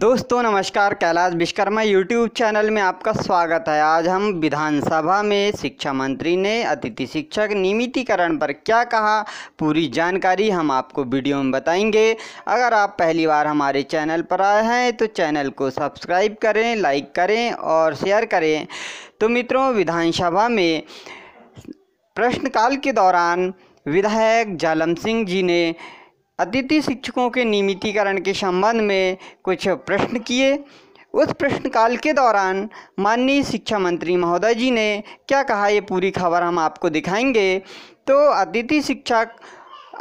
दोस्तों नमस्कार Kailash Vishwakarma YouTube channel में आपका स्वागत है आज हम विधानसभा में शिक्षा मंत्री ने अतिथि शिक्षक नियमितीकरण पर क्या कहा पूरी जानकारी हम आपको वीडियो में बताएंगे अगर आप पहली बार हमारे चैनल पर आए हैं तो चैनल को सब्सक्राइब करें लाइक करें और शेयर करें तो मित्रों विधानसभा में प्रश्नकाल के दौरान विधायक जालम सिंह जी ने अतिथि शिक्षकों के नियमितीकरण के संबंध में कुछ प्रश्न किए उस प्रश्नकाल के दौरान माननीय शिक्षा मंत्री महोदय जी ने क्या कहा ये पूरी खबर हम आपको दिखाएंगे तो अतिथि शिक्षक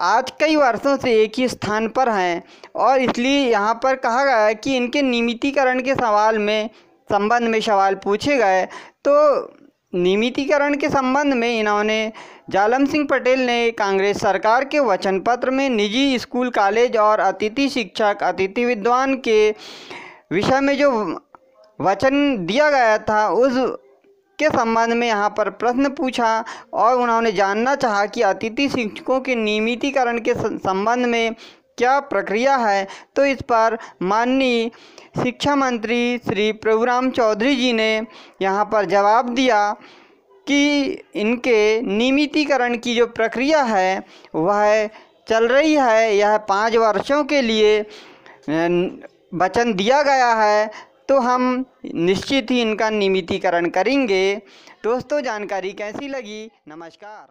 आज कई वर्षों से एक ही स्थान पर हैं और इसलिए यहाँ पर कहा गया है कि इनके नियमितीकरण के सवाल में संबंध में सवाल पूछे गए तो नियमितीकरण के संबंध में इन्होंने जालम सिंह पटेल ने कांग्रेस सरकार के वचन पत्र में निजी स्कूल कॉलेज और अतिथि शिक्षक अतिथि विद्वान के विषय में जो वचन दिया गया था उस के संबंध में यहाँ पर प्रश्न पूछा और उन्होंने जानना चाहा कि अतिथि शिक्षकों के नियमितीकरण के संबंध में क्या प्रक्रिया है तो इस पर माननीय शिक्षा मंत्री श्री प्रभुराम चौधरी जी ने यहाँ पर जवाब दिया कि इनके नियमितीकरण की जो प्रक्रिया है वह चल रही है यह पाँच वर्षों के लिए वचन दिया गया है तो हम निश्चित ही इनका नियमितीकरण करेंगे दोस्तों जानकारी कैसी लगी नमस्कार